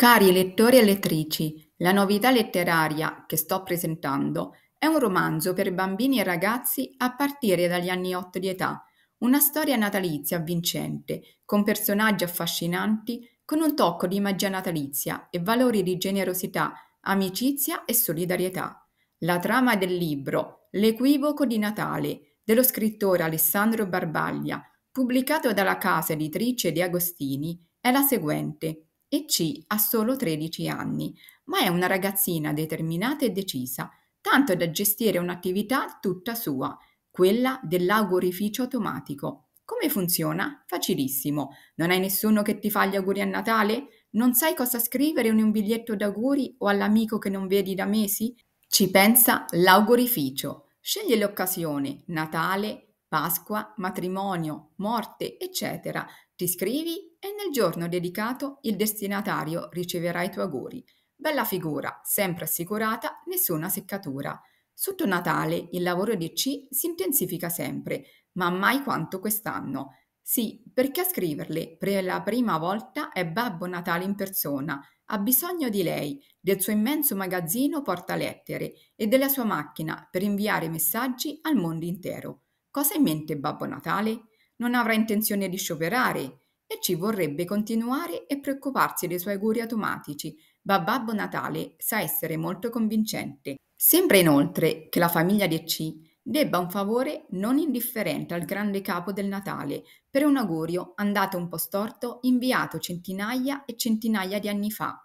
Cari lettori e lettrici, la novità letteraria che sto presentando è un romanzo per bambini e ragazzi a partire dagli anni 8 di età, una storia natalizia avvincente, con personaggi affascinanti, con un tocco di magia natalizia e valori di generosità, amicizia e solidarietà. La trama del libro L'equivoco di Natale dello scrittore Alessandro Barbaglia, pubblicato dalla casa editrice De Agostini, è la seguente. E C ha solo 13 anni, ma è una ragazzina determinata e decisa, tanto da gestire un'attività tutta sua, quella dell'augurificio automatico. Come funziona? Facilissimo. Non hai nessuno che ti fa gli auguri a Natale? Non sai cosa scrivere in un biglietto d'auguri o all'amico che non vedi da mesi? Ci pensa l'augurificio. Sceglie l'occasione, Natale, Pasqua, matrimonio, morte, eccetera. Ti scrivi e nel giorno dedicato il destinatario riceverà i tuoi auguri. Bella figura, sempre assicurata, nessuna seccatura. Sotto Natale il lavoro di C si intensifica sempre, ma mai quanto quest'anno. Sì, perché a scriverle per la prima volta è Babbo Natale in persona. Ha bisogno di lei, del suo immenso magazzino portalettere e della sua macchina per inviare messaggi al mondo intero. Cosa in mente Babbo Natale? Non avrà intenzione di scioperare e ci vorrebbe continuare e preoccuparsi dei suoi auguri automatici, ma Babbo Natale sa essere molto convincente. Sembra inoltre che la famiglia di C debba un favore non indifferente al grande capo del Natale per un augurio andato un po' storto inviato centinaia e centinaia di anni fa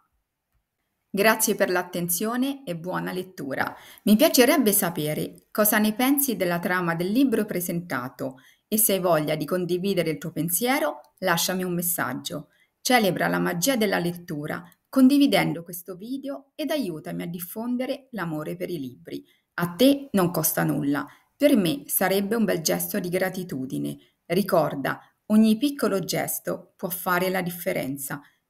Grazie per l'attenzione e buona lettura. Mi piacerebbe sapere cosa ne pensi della trama del libro presentato e se hai voglia di condividere il tuo pensiero, lasciami un messaggio. Celebra la magia della lettura condividendo questo video ed aiutami a diffondere l'amore per i libri. A te non costa nulla, per me sarebbe un bel gesto di gratitudine. Ricorda, ogni piccolo gesto può fare la differenza.